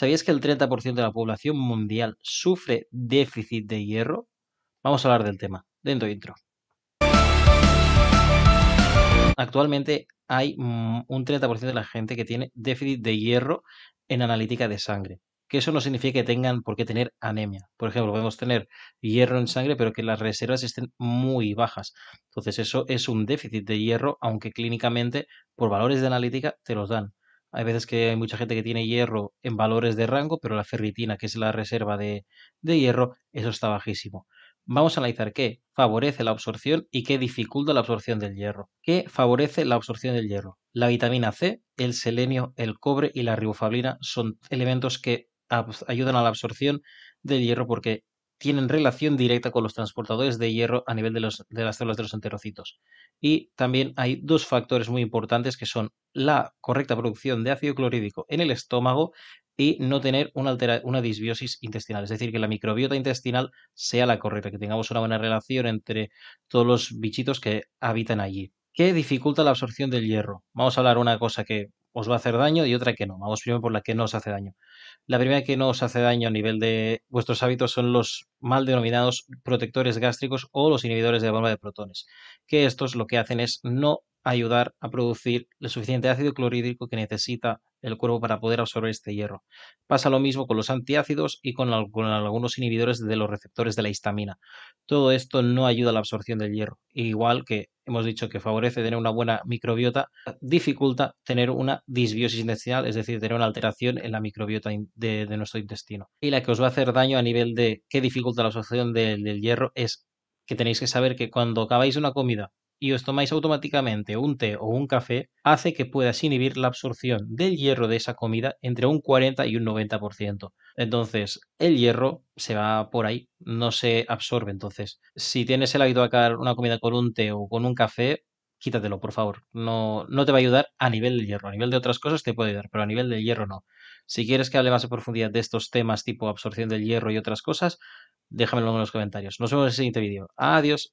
¿Sabías que el 30% de la población mundial sufre déficit de hierro? Vamos a hablar del tema, dentro de intro. Actualmente hay mm, un 30% de la gente que tiene déficit de hierro en analítica de sangre. Que eso no significa que tengan por qué tener anemia. Por ejemplo, podemos tener hierro en sangre, pero que las reservas estén muy bajas. Entonces, eso es un déficit de hierro, aunque clínicamente por valores de analítica te los dan hay veces que hay mucha gente que tiene hierro en valores de rango, pero la ferritina, que es la reserva de, hierro, eso está bajísimo. Vamos a analizar qué favorece la absorción y qué dificulta la absorción del hierro. ¿Qué favorece la absorción del hierro? La vitamina C, el selenio, el cobre y la riboflavina son elementos que ayudan a la absorción del hierro porque tienen relación directa con los transportadores de hierro a nivel de, los, de, las células de los enterocitos. Y también hay dos factores muy importantes que son la correcta producción de ácido clorhídrico en el estómago y no tener una, disbiosis intestinal, es decir, que la microbiota intestinal sea la correcta, que tengamos una buena relación entre todos los bichitos que habitan allí. ¿Qué dificulta la absorción del hierro? Vamos a hablar una cosa que os va a hacer daño y otra que no. Vamos primero por la que no os hace daño. La primera que no os hace daño a nivel de vuestros hábitos son los mal denominados protectores gástricos o los inhibidores de bomba de protones, que estos lo que hacen es no ayudar a producir el suficiente ácido clorhídrico que necesita el cuerpo para poder absorber este hierro. Pasa lo mismo con los antiácidos y con, algunos inhibidores de los receptores de la histamina. Todo esto no ayuda a la absorción del hierro, igual que hemos dicho que favorece tener una buena microbiota, dificulta tener una disbiosis intestinal, es decir, tener una alteración en la microbiota de, nuestro intestino. Y la que os va a hacer daño a nivel de qué dificulta la absorción del hierro es que tenéis que saber que cuando acabáis una comida y os tomáis automáticamente un té o un café, hace que puedas inhibir la absorción del hierro de esa comida entre un 40 y un 90%. Entonces, el hierro se va por ahí, no se absorbe. Entonces, si tienes el hábito de acabar una comida con un té o con un café, quítatelo, por favor. No, no te va a ayudar a nivel del hierro. A nivel de otras cosas te puede ayudar, pero a nivel del hierro no. Si quieres que hable más en profundidad de estos temas tipo absorción del hierro y otras cosas, déjamelo en los comentarios. Nos vemos en el siguiente vídeo. Adiós.